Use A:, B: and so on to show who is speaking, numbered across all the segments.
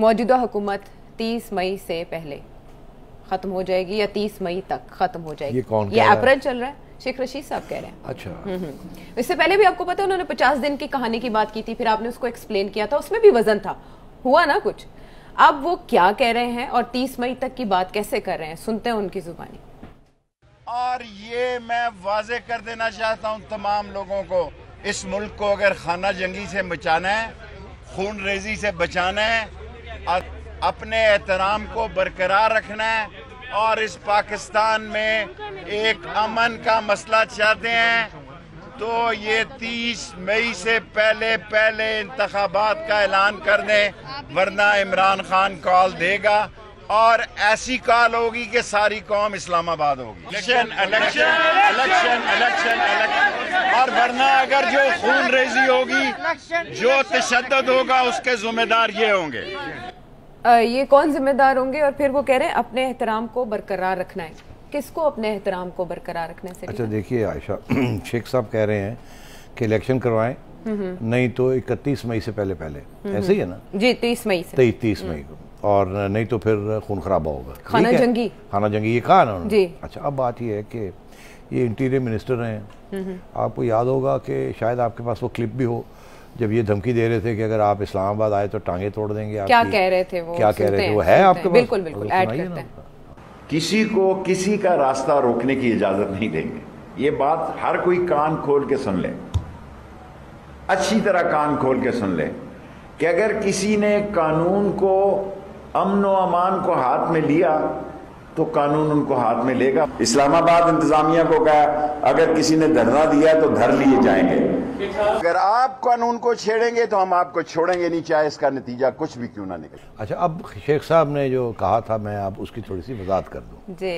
A: मौजूदा हुकूमत 30 मई से पहले खत्म हो जाएगी या 30 मई तक खत्म हो जाएगी ये कौन ये अप्रैल चल रहा है शेख रशीद साहब कह रहे हैं अच्छा हम्म, हम्म। इससे पहले भी आपको पता है उन्होंने 50 दिन की कहानी की बात की थी फिर आपने उसको एक्सप्लेन किया था उसमें भी वजन था हुआ ना कुछ अब वो क्या कह रहे हैं और 30 मई तक की बात कैसे कर रहे हैं सुनते हैं उनकी जुबानी
B: और ये मैं वाजे कर देना चाहता हूँ तमाम लोगों को इस मुल्क को अगर खाना जंगी से बचाना है खून रेजी से बचाना है अपने एहतराम को बरकरार रखना है और इस पाकिस्तान में एक अमन का मसला चाहते हैं तो ये 30 मई से पहले पहले इंतबात का ऐलान कर दें वरना इमरान खान कॉल देगा और ऐसी कॉल होगी कि सारी कौम इस्लामाबाद होगी election election election election election और वरना अगर जो खून रेजी होगी जो तशद होगा उसके जिम्मेदार ये होंगे
A: ये कौन जिम्मेदार होंगे और फिर वो कह रहे हैं अपने एहतराम को बरकरार रखना है किसको अपने एहतराम को बरकरार रखना से अच्छा
C: देखिए आयशा शेख साहब कह रहे हैं कि इलेक्शन करवाएं
A: नहीं
C: तो इकतीस मई से पहले पहले ऐसे ही है ना
A: जी तीस मई से
C: तीस मई हम्म। को और नहीं तो फिर खून खराबा होगा खाना जंगी खाना जंगी ये कहा ना उन्होंने अच्छा अब बात यह है कि ये इंटीरियर मिनिस्टर हैं आपको याद होगा कि शायद आपके पास वो क्लिप भी हो जब ये धमकी दे रहे थे कि अगर आप इस्लामाबाद आए तो टांगे तोड़ देंगे क्या कह रहे थे वो क्या कह रहे थे वो है आपके बिल्कुल बिल्कुल किसी को किसी का
B: रास्ता रोकने की इजाजत नहीं देंगे ये बात हर कोई कान खोल के सुन ले अच्छी तरह कान खोल के सुन ले कि अगर किसी ने कानून को अमन व अमान को हाथ में लिया तो कानून उनको हाथ में लेगा इस्लामाबाद इंतजामिया को कहा अगर किसी ने धरना दिया तो धर लिए जाएंगे अगर आप कानून को छेड़ेंगे तो हम आपको छोड़ेंगे नहीं चाहे इसका नतीजा कुछ भी क्यों ना निकले
C: अच्छा अब शेख साहब ने जो कहा था मैं आप उसकी थोड़ी सी वजात कर दूँ जी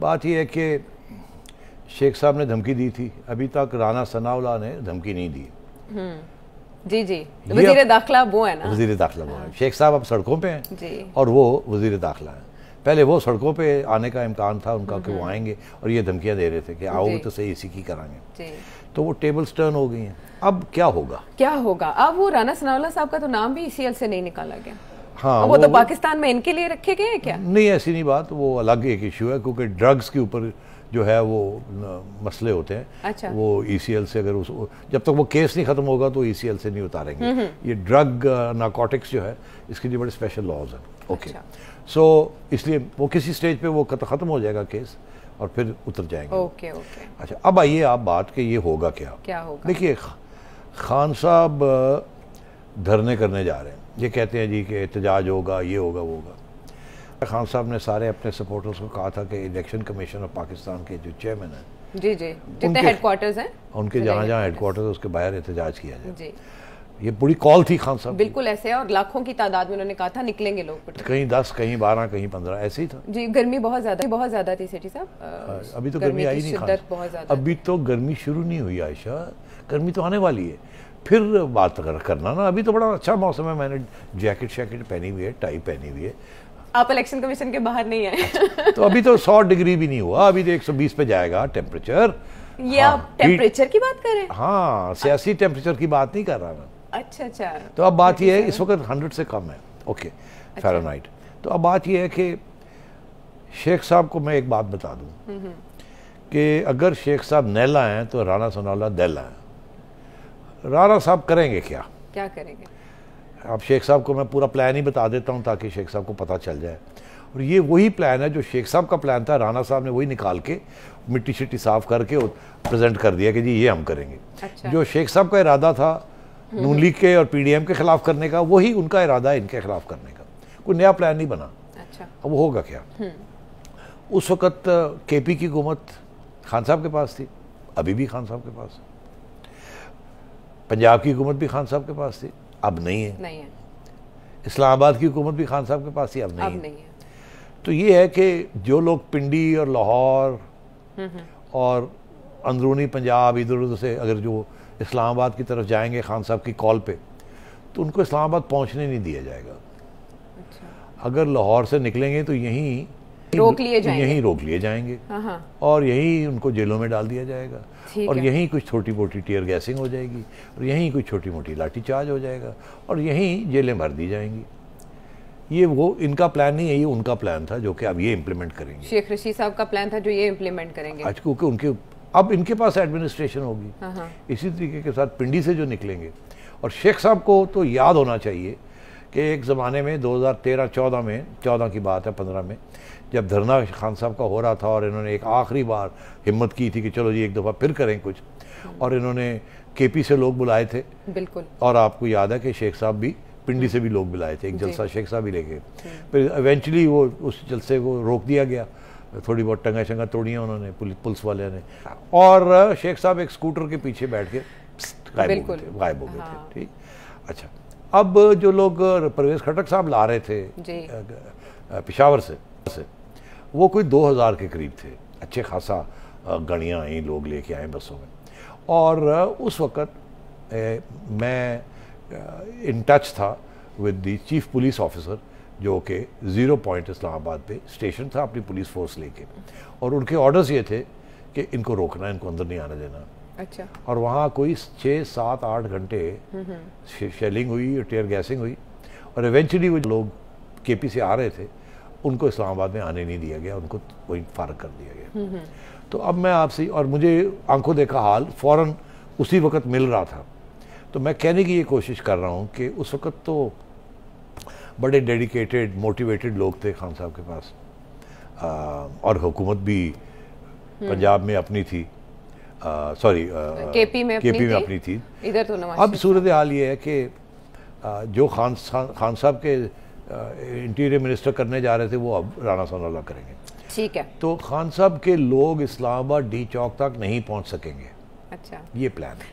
C: बात यह है कि शेख साहब ने धमकी दी थी अभी तक राना सनाउला ने धमकी नहीं दी
A: हम्म। जी जी वजीर दाखिला वो है ना
C: वजीर दाखिला वो है शेख साहब अब सड़कों पे
A: हैं
C: और वो वजीर दाखिला हैं पहले वो सड़कों पे आने का इम्कान था उनका कि वो हम्म। आएंगे और ये धमकियां दे रहे थे कि आओगे तो सही इसी की कराएंगे तो वो टेबल्स टर्न हो गई हैं अब क्या होगा
A: क्या होगा अब वो राना सनावला साहब का तो नाम भी इसी से नहीं निकाला गया
C: हाँ तो वो, वो तो पाकिस्तान
A: में इनके लिए रखे गए क्या
C: नहीं ऐसी नहीं बात वो अलग एक इशू है क्योंकि ड्रग्स के ऊपर जो है वो मसले होते हैं अच्छा। वो ईसीएल e से अगर उस जब तक वो केस नहीं खत्म होगा तो ईसीएल e से नहीं उतारेंगे हम्म, हम्म। ये ड्रग नाकोटिक्स जो है इसके लिए बड़े स्पेशल लॉज है ओके अच्छा। सो so, इसलिए वो किसी स्टेज पे वो ख़त्म हो जाएगा केस और फिर उतर जाएंगे
A: ओके ओके
C: अच्छा अब आइए आप बात के ये होगा क्या क्या होगा देखिए खान साहब धरने करने जा रहे हैं ये कहते हैं जी कि एहतजाज होगा ये होगा वो होगा खान साहब ने सारे अपने सपोर्टर्स को कहा था कि इलेक्शन कमीशन ऑफ पाकिस्तान के जो चेयरमैन हैं
A: जी जी जितने हेडक्वार्टर्स हैं
C: उनके जहाँ जहाँ हेडक्वार्टर्स उसके बाहर एहतजाज किया जाए ये बड़ी कॉल थी खान साहब बिल्कुल
A: ऐसे है और लाखों की तादाद में उन्होंने कहा था निकलेंगे लोग
C: कहीं दस कहीं बारह कहीं पंद्रह ऐसे ही था
A: जी गर्मी बहुत ज्यादा बहुत ज्यादा थी सेठी साहब हाँ, अभी तो गर्मी, आई नहीं
C: अभी तो गर्मी शुरू नहीं हुई आयशा गर्मी तो आने वाली है फिर बात कर, करना ना अभी तो बड़ा अच्छा मौसम है मैंने जैकेट शैकेट पहनी हुई है टाई पहनी हुई है
A: आप इलेक्शन कमीशन के बाहर नहीं आए तो अभी तो
C: सौ डिग्री भी नहीं हुआ अभी तो एक सौ बीस पे जाएगा टेम्परेचर
A: ये आप टेम्परेचर हाँ, की बात कर रहे हैं
C: हाँ सियासी टेम्परेचर की बात नहीं कर रहा मैं
A: अच्छा अच्छा तो अब बात यह है इस
C: वक्त हंड्रेड से कम है ओके फेरानाइट अच्छा। तो अब बात यह है कि शेख साहब को मैं एक बात बता दूं हम्म, हम्म। कि अगर शेख साहब नैला हैं तो राणा सोनाला दैला हैं राणा साहब करेंगे क्या क्या करेंगे अब शेख साहब को मैं पूरा प्लान ही बता देता हूं ताकि शेख साहब को पता चल जाए और ये वही प्लान है जो शेख साहब का प्लान था राणा साहब ने वही निकाल के मिट्टी शिट्टी साफ करके प्रेजेंट कर दिया कि जी ये हम करेंगे अच्छा। जो शेख साहब का इरादा था नून लीग के और पीडीएम के खिलाफ करने का वही उनका इरादा है इनके खिलाफ करने का कोई नया प्लान नहीं बना अच्छा अब वो होगा क्या
A: हम्म।
C: उस वक्त के पी की हुकूमत खान साहब के पास थी अभी भी खान साहब के पास पंजाब की हुकूमत भी खान साहब के पास थी अब नहीं है इस्लामाबाद की हुकूमत भी खान साहब के पास थी अब नहीं है तो ये है कि जो लोग पिंडी और लाहौर हम्म, हम्म। और अंदरूनी पंजाब इधर उधर से अगर जो इस्लामाबाद की तरफ जाएंगे खान साहब की कॉल पे तो उनको इस्लामाबाद पहुंचने नहीं दिया जाएगा अच्छा। अगर लाहौर से निकलेंगे तो यहीं रोक लिए जाएंगे यहीं रोक लिए जाएंगे हाँ, हाँ। और यहीं उनको जेलों में डाल दिया जाएगा और यहीं कुछ छोटी मोटी टीयर गैसिंग हो जाएगी और यहीं कुछ छोटी मोटी लाठी चार्ज हो जाएगा और यहीं जेलें भर दी जाएंगी ये वो इनका प्लान नहीं है ये उनका प्लान था जो कि अब ये इम्प्लीमेंट करेंगे
A: शेख रशीद साहब का प्लान था जो ये इम्प्लीमेंट करेंगे आज
C: क्योंकि उनके अब इनके पास एडमिनिस्ट्रेशन होगी हाँ, हाँ। इसी तरीके के साथ पिंडी से जो निकलेंगे और शेख साहब को तो याद होना चाहिए कि एक ज़माने में 2013-14 में 14 की बात है 15 में जब धरना खान साहब का हो रहा था और इन्होंने एक आखिरी बार हिम्मत की थी कि चलो जी एक दफ़ा फिर करें कुछ हाँ। और इन्होंने केपी से लोग बुलाए थे बिल्कुल और आपको याद है कि शेख साहब भी पिंडी से भी लोग बुलाए थे एक जलसा शेख साहब भी ले गए फिर एवेंचुअली वो उस जलसे को रोक दिया गया थोड़ी बहुत टंगा शंगा तोड़ी उन्होंने पुलिस वाले ने हाँ। और शेख साहब एक स्कूटर के पीछे बैठ के गायब हो गए थे गायब हो गए थे हाँ। ठीक अच्छा अब जो लोग परवेज खटक साहब ला रहे
A: थे
C: पिशावर से से वो कोई 2000 के करीब थे अच्छे खासा गणियाँ आई लोग लेके आए बसों में और उस वक़्त मैं इन टच था with the chief police officer जो कि ज़ीरो पॉइंट इस्लामाबाद पे स्टेशन था अपनी पुलिस फोर्स लेके और उनके ऑर्डर्स ये थे कि इनको रोकना इनको अंदर नहीं आने देना अच्छा और वहाँ कोई छः सात आठ घंटे हम्म, हम्म। शेलिंग हुई टेयर गैसिंग हुई और एवेंचुअली वो लोग के पी से आ रहे थे उनको इस्लामाबाद में आने नहीं दिया गया उनको कोई फारक कर दिया गया हम्म, तो अब मैं आपसे और मुझे आंखों देखा हाल फ़ौर उसी वक्त मिल रहा था तो मैं कहने की ये कोशिश कर रहा हूँ कि उस वक्त तो बड़े डेडिकेटेड मोटिवेटेड लोग थे खान साहब के पास आ, और हुकूमत भी हम्म। पंजाब में अपनी थी सॉरी केपी में केपी में अपनी थी
A: इधर तो अब
C: सूरत हाल ये है कि जो खान खान साहब के इंटीरियर मिनिस्टर करने जा रहे थे वो अब राणा सोनाला करेंगे ठीक है तो खान साहब के लोग इस्लामाबाद डी चौक तक नहीं पहुंच सकेंगे अच्छा ये प्लान है